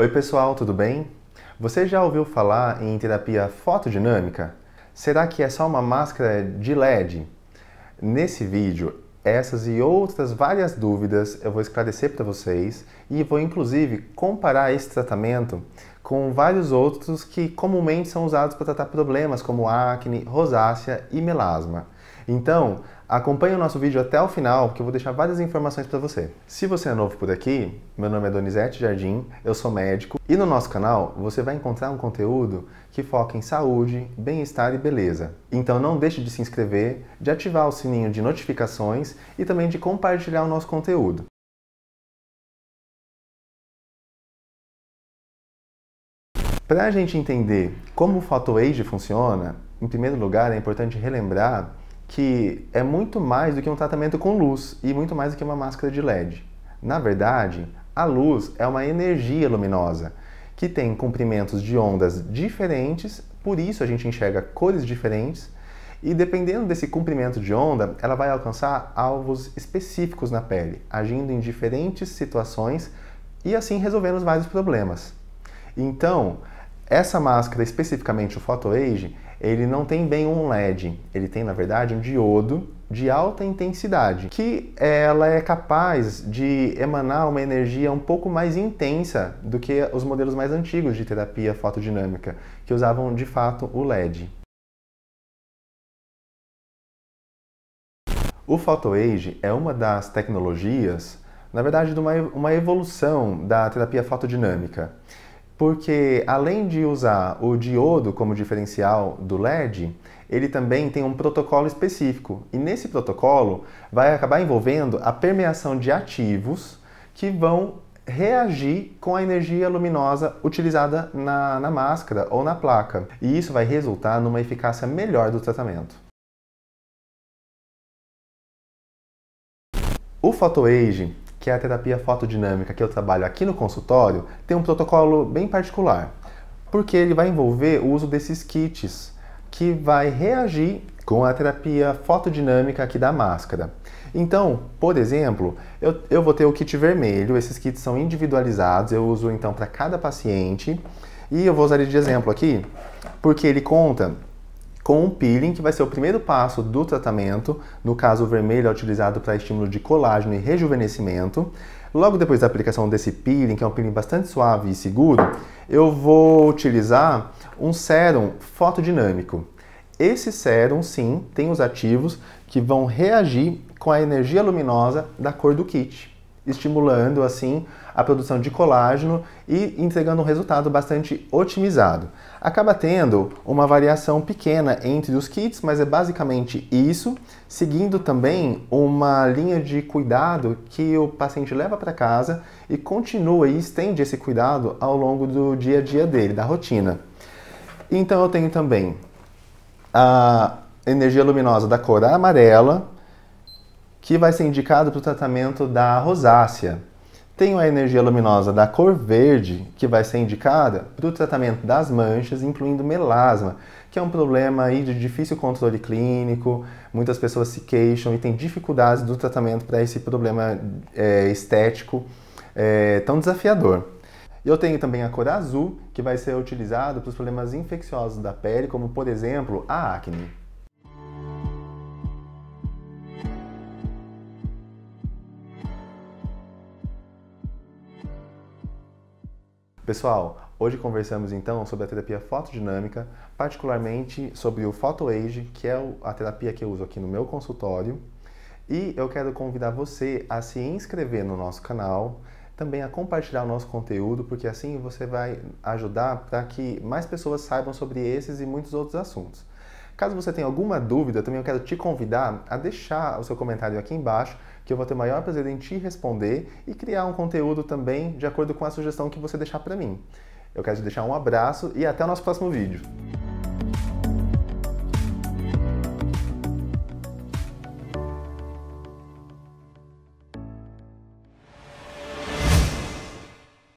Oi, pessoal, tudo bem? Você já ouviu falar em terapia fotodinâmica? Será que é só uma máscara de LED? Nesse vídeo, essas e outras várias dúvidas eu vou esclarecer para vocês e vou inclusive comparar esse tratamento com vários outros que comumente são usados para tratar problemas como acne, rosácea e melasma. Então, Acompanhe o nosso vídeo até o final, porque eu vou deixar várias informações para você. Se você é novo por aqui, meu nome é Donizete Jardim, eu sou médico e no nosso canal você vai encontrar um conteúdo que foca em saúde, bem-estar e beleza. Então não deixe de se inscrever, de ativar o sininho de notificações e também de compartilhar o nosso conteúdo. Para a gente entender como o PhotoAge Age funciona, em primeiro lugar é importante relembrar que é muito mais do que um tratamento com luz e muito mais do que uma máscara de LED. Na verdade, a luz é uma energia luminosa que tem comprimentos de ondas diferentes, por isso a gente enxerga cores diferentes e dependendo desse comprimento de onda, ela vai alcançar alvos específicos na pele, agindo em diferentes situações e assim resolvendo os vários problemas. Então, essa máscara, especificamente o Photo Age, ele não tem bem um LED, ele tem na verdade um diodo de alta intensidade, que ela é capaz de emanar uma energia um pouco mais intensa do que os modelos mais antigos de terapia fotodinâmica, que usavam de fato o LED. O PhotoAge é uma das tecnologias, na verdade, de uma evolução da terapia fotodinâmica porque além de usar o diodo como diferencial do LED, ele também tem um protocolo específico. E nesse protocolo vai acabar envolvendo a permeação de ativos que vão reagir com a energia luminosa utilizada na, na máscara ou na placa. E isso vai resultar numa eficácia melhor do tratamento. O photoage que é a terapia fotodinâmica que eu trabalho aqui no consultório, tem um protocolo bem particular, porque ele vai envolver o uso desses kits que vai reagir com a terapia fotodinâmica aqui da máscara. Então, por exemplo, eu, eu vou ter o kit vermelho, esses kits são individualizados, eu uso então para cada paciente, e eu vou usar ele de exemplo aqui, porque ele conta com um peeling, que vai ser o primeiro passo do tratamento. No caso, o vermelho é utilizado para estímulo de colágeno e rejuvenescimento. Logo depois da aplicação desse peeling, que é um peeling bastante suave e seguro, eu vou utilizar um sérum fotodinâmico. Esse sérum, sim, tem os ativos que vão reagir com a energia luminosa da cor do kit estimulando assim a produção de colágeno e entregando um resultado bastante otimizado. Acaba tendo uma variação pequena entre os kits, mas é basicamente isso, seguindo também uma linha de cuidado que o paciente leva para casa e continua e estende esse cuidado ao longo do dia a dia dele, da rotina. Então eu tenho também a energia luminosa da cor amarela, que vai ser indicado para o tratamento da rosácea. Tenho a energia luminosa da cor verde, que vai ser indicada para o tratamento das manchas, incluindo melasma, que é um problema aí de difícil controle clínico, muitas pessoas se queixam e têm dificuldades do tratamento para esse problema é, estético é, tão desafiador. Eu tenho também a cor azul, que vai ser utilizado para os problemas infecciosos da pele, como por exemplo a acne. Pessoal, hoje conversamos então sobre a terapia fotodinâmica, particularmente sobre o PhotoAge, que é a terapia que eu uso aqui no meu consultório. E eu quero convidar você a se inscrever no nosso canal, também a compartilhar o nosso conteúdo, porque assim você vai ajudar para que mais pessoas saibam sobre esses e muitos outros assuntos. Caso você tenha alguma dúvida, também eu quero te convidar a deixar o seu comentário aqui embaixo que eu vou ter o maior prazer em te responder e criar um conteúdo também de acordo com a sugestão que você deixar para mim. Eu quero te deixar um abraço e até o nosso próximo vídeo.